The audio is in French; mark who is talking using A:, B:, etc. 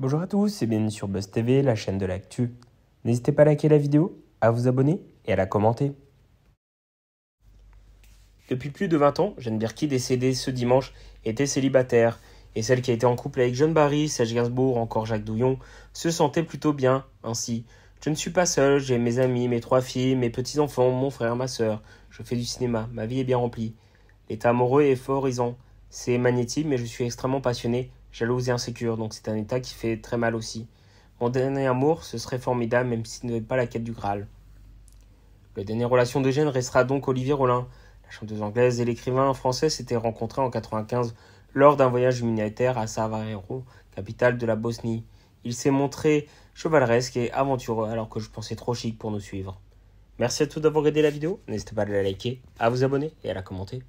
A: Bonjour à tous et bienvenue sur Buzz TV, la chaîne de l'actu. N'hésitez pas à liker la vidéo, à vous abonner et à la commenter. Depuis plus de 20 ans, Jeanne Birki, décédée ce dimanche, était célibataire. Et celle qui a été en couple avec John Barry, Serge Gainsbourg, encore Jacques Douillon, se sentait plutôt bien, ainsi. Je ne suis pas seul, j'ai mes amis, mes trois filles, mes petits-enfants, mon frère, ma sœur. Je fais du cinéma, ma vie est bien remplie. L'état amoureux est fort, ils C'est magnétique, mais je suis extrêmement passionné Jalouse et insécure, donc c'est un état qui fait très mal aussi. Mon dernier amour, ce serait formidable même s'il n'avait pas la quête du Graal. La dernière relation de d'Eugène restera donc Olivier Rollin. La chanteuse anglaise et l'écrivain français s'étaient rencontrés en 95 lors d'un voyage humanitaire à Sarajevo, capitale de la Bosnie. Il s'est montré chevaleresque et aventureux alors que je pensais trop chic pour nous suivre. Merci à tous d'avoir aidé la vidéo, n'hésitez pas à la liker, à vous abonner et à la commenter.